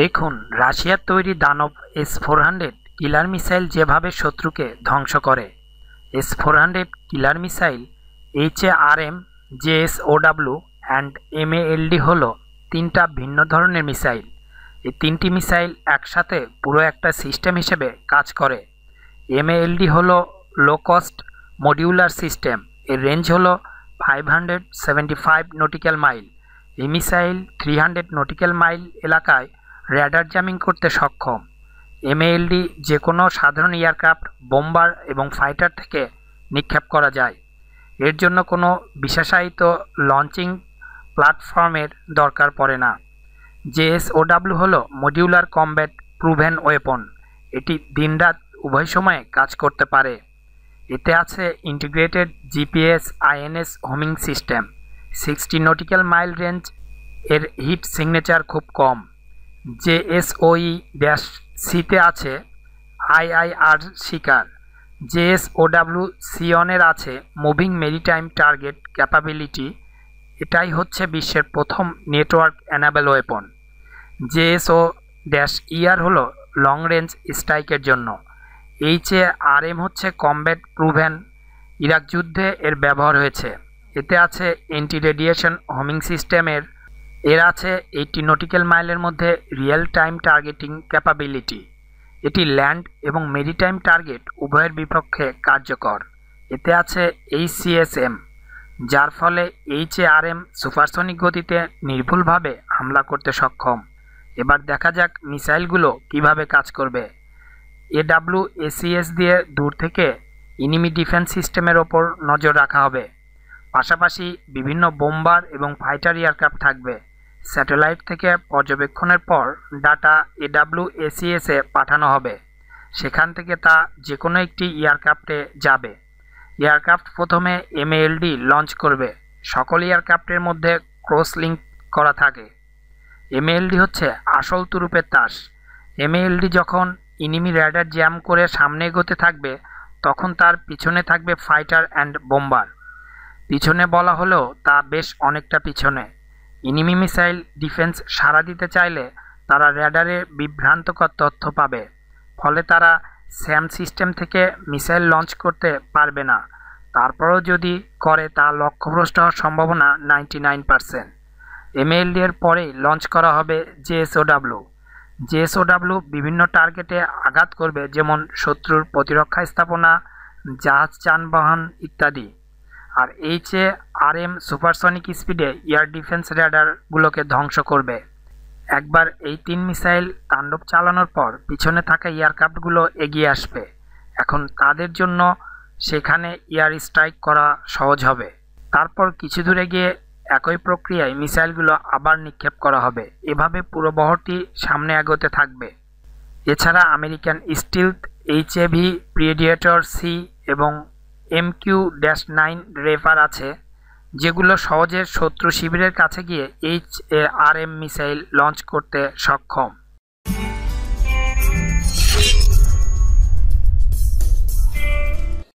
দেখুন রাশিয়ার তৈরি দানব S four hundred killer missile যেভাবে শত্রুকে ধ্বংস করে S four hundred killer missile H A R M J S O W and M LD হল তিনটা ভিন্ন ধরনের মিসাইল এই তিনটি মিসাইল একসাথে পুরো একটা সিস্টেম হিসেবে কাজ করে এম এলডি হল লো কস্ট মডিউলার সিস্টেম এর রেঞ্জ হলো five hundred seventy five nautical mile এই missile three hundred nautical mile এলাকায় র্যাডার জামিং করতে সক্ষম এমএএলডি যে কোনো সাধারণ এয়ারক্রাফট বোম্বার এবং ফাইটার থেকে নিক্ষেপ করা যায় এর জন্য কোনো বিশেষায়িত লঞ্চিং প্ল্যাটফর্মের দরকার পড়ে না জেএসওডাব্লু হল মডিউলার কমব্যাট প্রুভেন ওয়েপন এটি দিনরাত উভয় সময়ে কাজ করতে পারে এতে আছে integrated GPS INS homing system sixty nautical mile range এর হিট সিগনেচার খুব কম জেএসওই ড্যাশ সিতে আছে আইআইআর শিকার জেএসওডাব্লিউ সিয়নের আছে মুভিং মেরিটাইম টার্গেট ক্যাপাবিলিটি এটাই হচ্ছে বিশ্বের প্রথম network enable weapon JSO dash ER হলো লং রেঞ্জ স্ট্রাইকের জন্য এইচএ আর এম হচ্ছে কমব্যাট প্রুভেন ইরাক যুদ্ধে এর ব্যবহার হয়েছে এতে আছে এন্টি রেডিয়েশন হোমিং সিস্টেমের এর আছে এইটি নটিক্যাল মাইলের মধ্যে রিয়েল টাইম টার্গেটিং ক্যাপাবিলিটি এটি ল্যান্ড এবং মেরিটাইম টার্গেট উভয়ের বিপক্ষে কার্যকর এতে আছে এইচসিএসএম যার ফলে এইচএআরএম সুপারসনিক গতিতে নির্ভুলভাবে হামলা করতে সক্ষম এবার দেখা যাক মিসাইলগুলো কিভাবে কাজ করবে এডাব্লিউ এসিএস দিয়ে দূর থেকে ইনিমি ডিফেন্স সিস্টেমের ওপর নজর রাখা হবে পাশাপাশি বিভিন্ন বোম্বার এবং ফাইটার এয়ারক্রাফট থাকবে স্যাটেলাইট থেকে পর্যবেক্ষণের পর ডাটা এডাব্লিউএসিএসে পাঠানো হবে সেখান থেকে তা যে কোনো একটি এয়ারক্রাফটে যাবে এয়ারক্রাফট প্রথমে এমএলডি লঞ্চ করবে সকল এয়ারক্রাফটের মধ্যে ক্রস লিঙ্ক করা থাকে এমএলডি হচ্ছে আসল তুরুপের তাস এমএলডি যখন ইনিমি র্যাডার জ্যাম করে সামনে এগোতে থাকবে তখন তার পিছনে থাকবে ফাইটার অ্যান্ড বোম্বার পিছনে বলা হলেও তা বেশ অনেকটা পিছনে ইনিমি মিসাইল ডিফেন্স সাড়া দিতে চাইলে তারা র্যাডারে বিভ্রান্তকর তথ্য পাবে ফলে তারা স্যাম সিস্টেম থেকে মিসাইল লঞ্চ করতে পারবে না তারপরও যদি করে তা লক্ষ্যভ্রষ্ট হওয়ার সম্ভাবনা নাইনটি নাইন পারসেন্ট এমএলডি এর পরেই লঞ্চ করা হবে জেএসওডাব্লু জেএসওডাব্লিউ বিভিন্ন টার্গেটে আঘাত করবে যেমন শত্রুর প্রতিরক্ষা স্থাপনা জাহাজ যানবাহন ইত্যাদি আর এইচে আর এম সুপারসনিক স্পিডে এয়ার ডিফেন্স র্যাডারগুলোকে ধ্বংস করবে একবার এই তিন মিসাইল তাণ্ডব চালানোর পর পিছনে থাকা এয়ারক্রাফ্টগুলো এগিয়ে আসবে এখন তাদের জন্য সেখানে এয়ার স্ট্রাইক করা সহজ হবে তারপর কিছু দূরে গিয়ে একই প্রক্রিয়ায় মিসাইলগুলো আবার নিক্ষেপ করা হবে এভাবে পুরো বহরটি সামনে এগোতে থাকবে এছাড়া American stealth HAV predator C এবং এমকিউ ড্যাশ নাইন রেফার আছে যেগুলো সহজে শত্রু শিবিরের কাছে গিয়ে H A R M missile launch করতে সক্ষম